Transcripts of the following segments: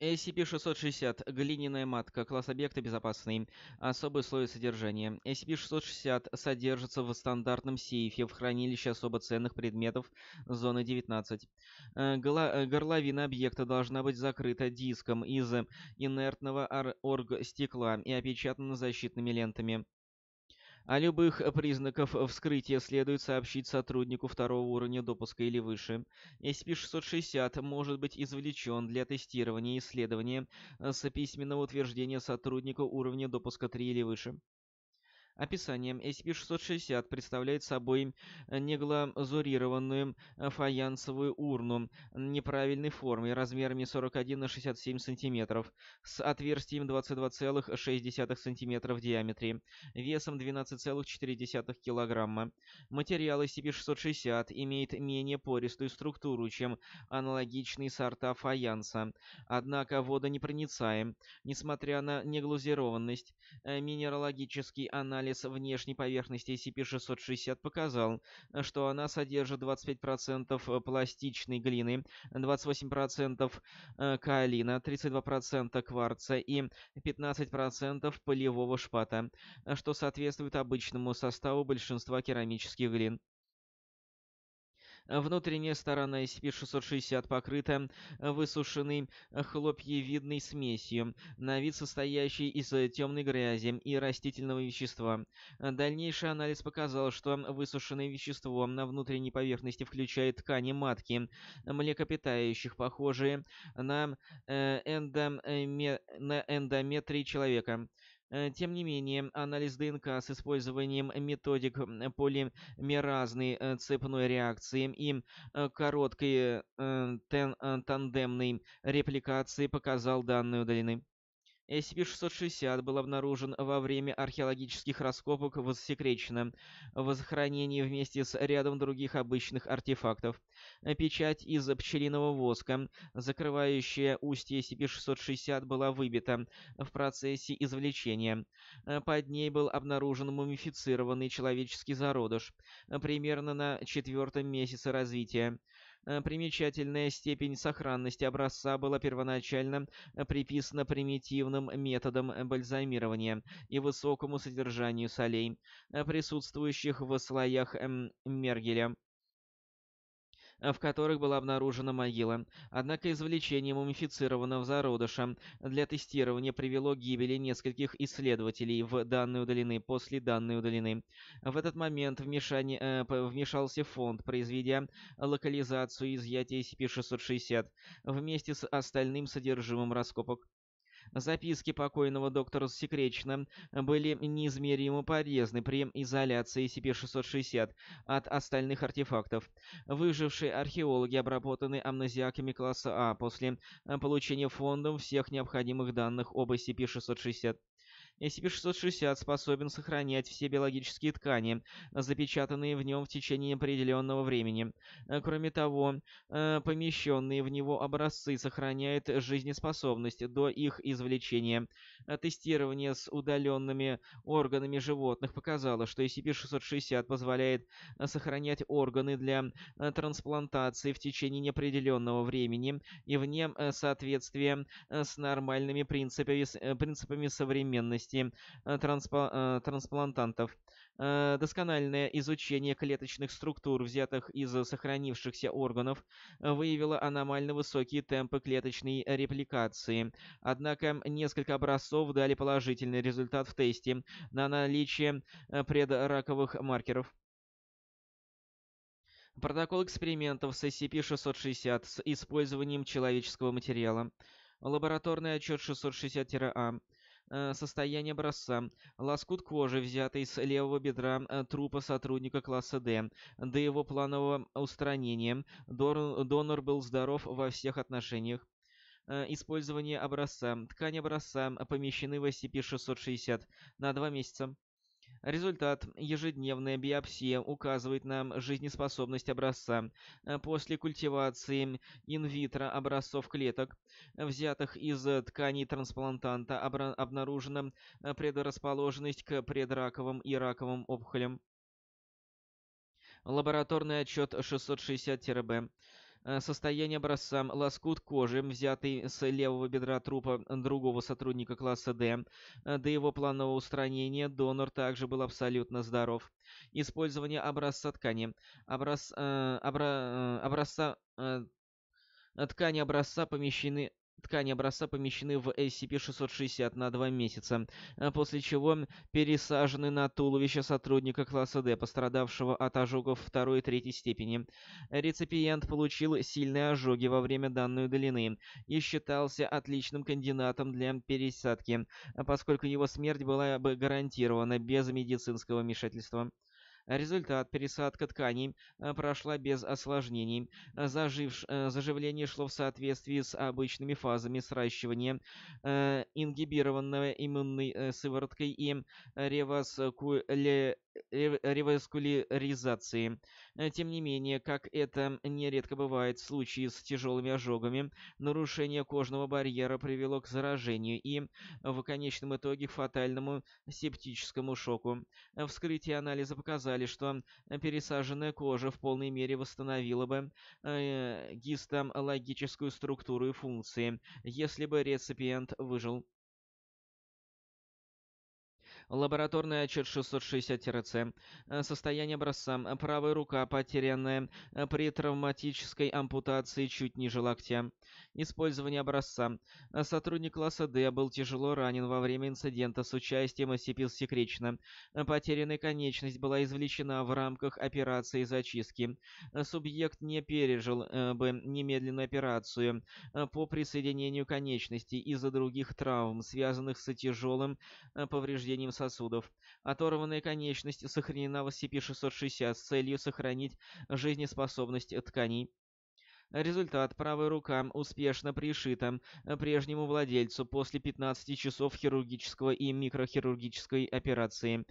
SCP-660. Глиняная матка. Класс объекта безопасный. Особые слои содержания. SCP-660 содержится в стандартном сейфе в хранилище особо ценных предметов зоны 19. Э, Гла э, горловина объекта должна быть закрыта диском из инертного оргстекла и опечатана защитными лентами. О любых признаках вскрытия следует сообщить сотруднику второго уровня допуска или выше. SCP-660 может быть извлечен для тестирования и исследования э, с письменного утверждения сотрудника уровня допуска 3 или выше. Описанием SCP-660 представляет собой э, неглазурированную э, фаянсовую урну неправильной формы размерами 41 на 67 см с отверстием 22,6 см в диаметре, весом 12,4 кг. Материал SCP-660 имеет менее пористую структуру, чем аналогичные сорта фаянса, однако водонепроницаем. Несмотря на неглазированность, э, минералогический анализ Анализ внешней поверхности SCP-660 показал, что она содержит 25% э, пластичной глины, 28% э, каолина, 32% кварца и 15% полевого шпата, э, что соответствует обычному составу большинства керамических глин. Внутренняя сторона SCP-660 покрыта э, высушенной э, хлопьевидной смесью, на вид состоящей из э, темной грязи и растительного вещества. Дальнейший анализ показал, что высушенное вещество на внутренней поверхности включает ткани матки, млекопитающих, похожие на, эндоме... на эндометрии человека. Э, тем не менее, анализ ДНК с использованием методик полимеразной э, цепной реакции и э, короткой тандемной репликации показал данные удалены. SCP-660 был обнаружен во время археологических раскопок в засекреченном захоронении вместе с рядом других обычных артефактов. Печать из пчелиного воска, закрывающая устье SCP-660, была выбита в процессе извлечения. Под ней был обнаружен мумифицированный человеческий зародыш, примерно на четвертом месяце развития. Э, примечательная степень сохранности образца была первоначально э, приписана примитивным методам бальзамирования и высокому содержанию солей, э, присутствующих в слоях эм, мергеля. Э, в которых была обнаружена могила. Однако извлечение мумифицированного зародыша для тестирования привело к гибели нескольких исследователей в данной удалины после данной удалины. В этот момент вмешание, э, вмешался фонд, произведя локализацию изъятия SCP-660 вместе с остальным содержимым раскопок. Записки покойного доктора Секречно были неизмеримо полезны при изоляции CP-660 от остальных артефактов. Выжившие археологи обработаны амнезиаками класса А после э, получения фондом всех необходимых данных об SCP-660. SCP-660 способен сохранять все биологические ткани, запечатанные в нем в течение определенного времени. Э, кроме того, э, помещенные в него образцы сохраняют жизнеспособность до их извлечения. Э, тестирование с удаленными органами животных показало, что SCP-660 позволяет сохранять органы для трансплантации в течение неопределенного времени и вне соответствия с нормальными принципами, принципами современности деятельности э, транспла э, трансплантантов. Э, доскональное изучение клеточных структур, взятых из сохранившихся органов, выявило аномально высокие темпы клеточной репликации. Однако несколько образцов дали положительный результат в тесте на наличие предраковых маркеров. Протокол экспериментов с SCP-660 с использованием человеческого материала. Лабораторный отчет 660-А. Э, состояние образца, лоскут кожи, взятый с левого бедра э, трупа сотрудника класса D. До его планового устранения донор был здоров во всех отношениях э, использование образца. Ткань образца помещены в SCP-660 на два месяца. Результат – ежедневной биопсии указывает на жизнеспособность образца. Э, после культивации инвитро образцов клеток, взятых из тканей трансплантанта, обнаружена э, предрасположенность к предраковым и раковым опухолям. Лабораторный отчет 660-Б. Э, состояние образца, лоскут кожи, взятый с левого бедра трупа другого сотрудника класса D. Э, до его планового устранения донор также был абсолютно здоров. Использование образца ткани. Образ, э, обра, э, образца э, ткани образца помещены ткани образца помещены в SCP-660 на 2 месяца, э, после чего пересажены на туловище сотрудника класса D, пострадавшего от ожогов второй и третьей степени. Реципиент получил сильные ожоги во время данной удалены и считался отличным кандидатом для пересадки, э, поскольку его смерть была бы гарантирована без медицинского вмешательства. Результат пересадка тканей э, прошла без осложнений. Э, Зажив, э, заживление шло в соответствии с обычными фазами сращивания ингибированного иммунной сывороткой и реваскуляции реваскуляризации. Э, тем не менее, как это нередко бывает в случае с тяжелыми ожогами, нарушение кожного барьера привело к заражению и, в конечном итоге, фатальному септическому шоку. Вскрытие анализа показали, что пересаженная кожа в полной мере восстановила бы э, гистологическую структуру и функции, если бы реципиент выжил. Лабораторный отчет 660-C. Э, состояние образца. Правая рука потерянная э, при травматической ампутации чуть ниже локтя. Использование образца. Э, сотрудник класса D был тяжело ранен во время инцидента с участием осипил секречно. Потерянная конечность была извлечена в рамках операции зачистки. Субъект не пережил бы немедленную операцию по присоединению конечности из-за других травм, связанных с тяжелым повреждением сосудов. Оторванные конечности сохранена в SCP-660 с целью сохранить жизнеспособность тканей. Результат – правая рука успешно пришита прежнему владельцу после 15 часов хирургического и микрохирургической операции.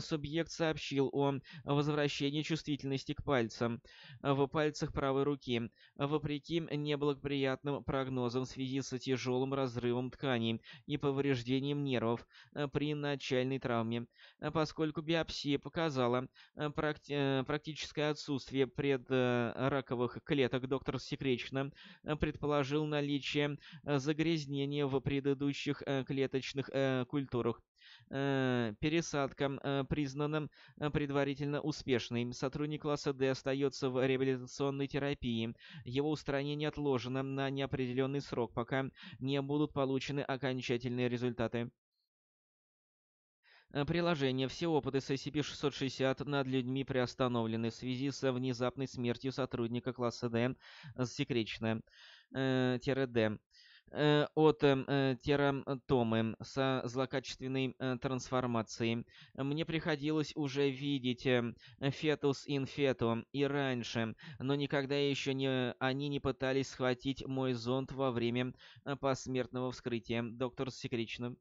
Субъект сообщил о возвращении чувствительности к пальцам в пальцах правой руки, вопреки неблагоприятным прогнозам в связи с тяжелым разрывом тканей и повреждением нервов при начальной травме, поскольку биопсия показала практи практическое отсутствие предраковых э, клеток доктор Миллер э, предположил наличие э, загрязнения в предыдущих э, клеточных культурах. Пересадка признана предварительно успешной. Сотрудник класса D остается в реабилитационной терапии. Его устранение отложено на неопределенный срок, пока не будут получены окончательные результаты. Э, приложение. Все опыты с SCP-660 над людьми приостановлены в связи с внезапной смертью сотрудника класса D, э, секречное, э, тире D э, от тератомы со злокачественной трансформацией. Мне приходилось уже видеть фетус ин фету и раньше, но никогда еще не они не пытались схватить мой зонт во время посмертного вскрытия. Доктор секречно.